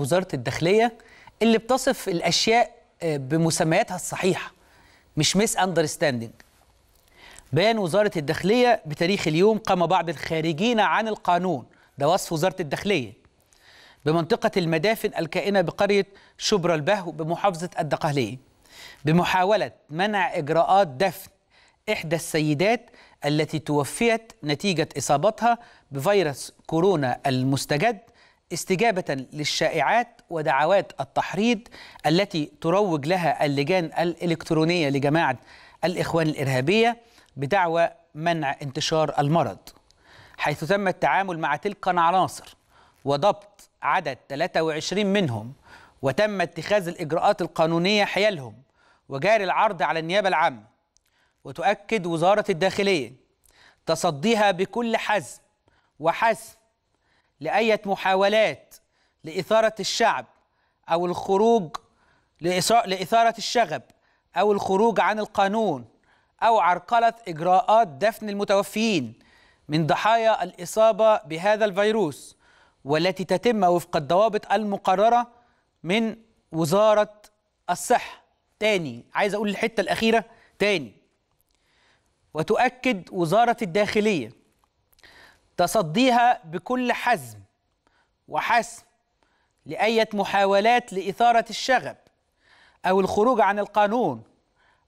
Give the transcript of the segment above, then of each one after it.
وزارة الداخلية اللي بتصف الأشياء آه، بمسمياتها الصحيحة مش ميس أندرستاندينج بيان وزارة الداخلية بتاريخ اليوم قام بعض الخارجين عن القانون ده وصف وزارة الداخلية بمنطقة المدافن الكائنة بقرية شبرا البهو بمحافظة الدقهلية بمحاولة منع إجراءات دفن إحدى السيدات التي توفيت نتيجة إصابتها بفيروس كورونا المستجد استجابة للشائعات ودعوات التحريض التي تروج لها اللجان الإلكترونية لجماعة الإخوان الإرهابية بدعوى منع انتشار المرض حيث تم التعامل مع تلك العناصر وضبط عدد 23 منهم وتم اتخاذ الإجراءات القانونية حيالهم وجاري العرض على النيابة العامة وتؤكد وزارة الداخلية تصديها بكل حزم وحزم لأية محاولات لإثارة الشعب أو الخروج لإثارة الشغب أو الخروج عن القانون أو عرقلة إجراءات دفن المتوفيين من ضحايا الإصابة بهذا الفيروس والتي تتم وفق الضوابط المقررة من وزارة الصحة تاني عايز أقول الحتة الأخيرة تاني وتؤكد وزارة الداخلية تصديها بكل حزم وحسم لأية محاولات لإثارة الشغب أو الخروج عن القانون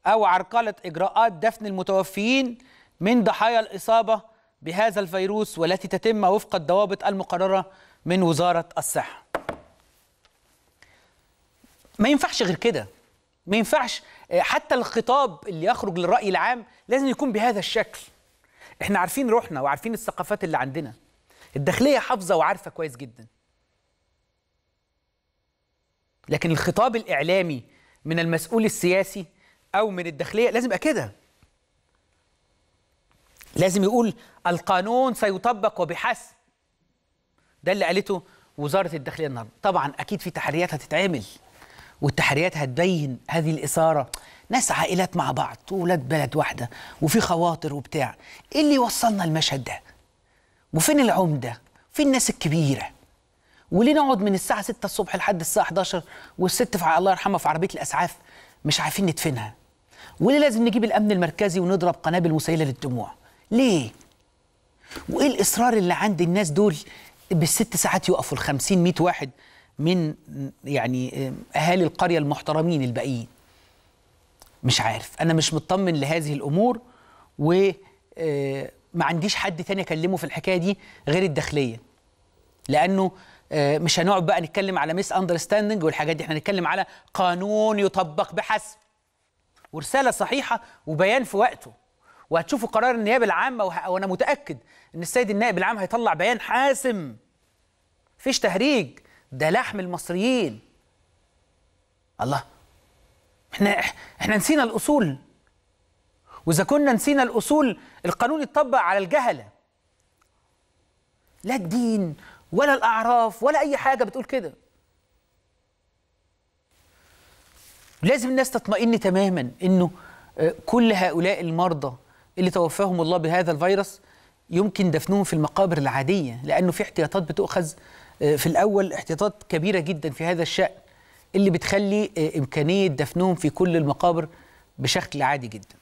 أو عرقلة إجراءات دفن المتوفيين من ضحايا الإصابة بهذا الفيروس والتي تتم وفق الضوابط المقررة من وزارة الصحة ما ينفعش غير كده ما ينفعش آه، حتى الخطاب اللي يخرج للرأي العام لازم يكون بهذا الشكل احنا عارفين روحنا وعارفين الثقافات اللي عندنا الداخليه حافظه وعارفه كويس جدا لكن الخطاب الاعلامي من المسؤول السياسي او من الداخليه لازم يبقى كده لازم يقول القانون سيطبق وبحسب ده اللي قالته وزاره الداخليه النهارده طبعا اكيد في تحريات هتتعمل والتحريات هتبين هذه الإثارة ناس عائلات مع بعض وولاد بلد واحدة وفي خواطر وبتاع إيه اللي وصلنا المشهد ده وفين العمدة فين الناس الكبيرة وليه نقعد من الساعة 6 الصبح لحد الساعة 11 والست في الله يرحمها في عربية الأسعاف مش عارفين ندفنها وليه لازم نجيب الأمن المركزي ونضرب قنابل مسيلة للدموع ليه وايه الاصرار اللي عند الناس دول بالست ساعات يقفوا ال 50 100 واحد من يعني اهالي القريه المحترمين الباقيين مش عارف انا مش مطمن لهذه الامور و آه، ما عنديش حد تاني اكلمه في الحكايه دي غير الداخليه لانه آه، مش هنقعد بقى نتكلم على ميس اندرستاندنج والحاجات دي احنا هنتكلم على قانون يطبق بحسب ورساله صحيحه وبيان في وقته وهتشوفوا قرار النيابه العامه وه... وانا متاكد ان السيد النائب العام هيطلع بيان حاسم مفيش تهريج ده لحم المصريين الله احنا احنا نسينا الاصول واذا كنا نسينا الاصول القانون يتطبق على الجهله لا الدين ولا الاعراف ولا اي حاجه بتقول كده لازم الناس تطمئن تماما انه آه، كل هؤلاء المرضى اللي توفاهم الله بهذا الفيروس يمكن دفنهم في المقابر العاديه لانه في احتياطات بتؤخذ آه، في الاول احتياطات كبيره جدا في هذا الشان اللي بتخلي آه، امكانيه دفنهم في كل المقابر بشكل عادي جدا